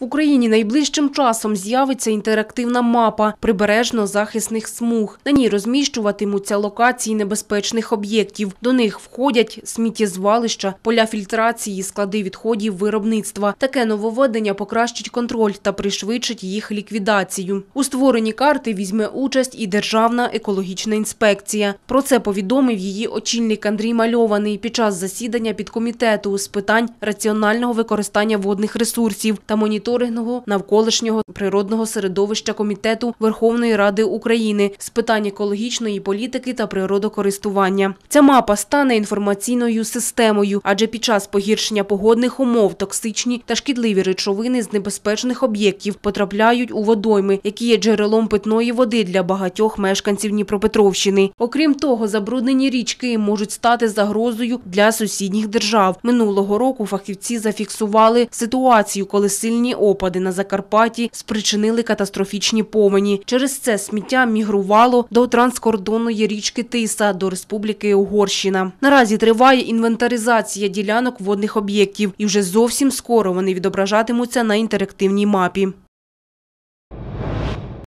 В Україні найближчим часом з'явиться інтерактивна мапа прибережно-захисних смуг. На ній розміщуватимуться локації небезпечних об'єктів. До них входять сміттєзвалища, поля фільтрації, склади відходів виробництва. Таке нововведення покращить контроль та пришвидшить їх ліквідацію. У створенні карти візьме участь і Державна екологічна інспекція. Про це повідомив її очільник Андрій Мальований під час засідання підкомітету з питань раціонального використання водних ресурсів та моніторингу моніторингу навколишнього природного середовища комітету Верховної Ради України з питань екологічної політики та природокористування. Ця мапа стане інформаційною системою, адже під час погіршення погодних умов токсичні та шкідливі речовини з небезпечних об'єктів потрапляють у водойми, які є джерелом питної води для багатьох мешканців Дніпропетровщини. Окрім того, забруднені річки можуть стати загрозою для сусідніх держав. Минулого року фахівці зафіксували ситуацію, коли сильні опади на Закарпатті спричинили катастрофічні повені. Через це сміття мігрувало до транскордонної річки Тиса до Республіки Угорщина. Наразі триває інвентаризація ділянок водних об'єктів, і вже зовсім скоро вони відображатимуться на інтерактивній мапі.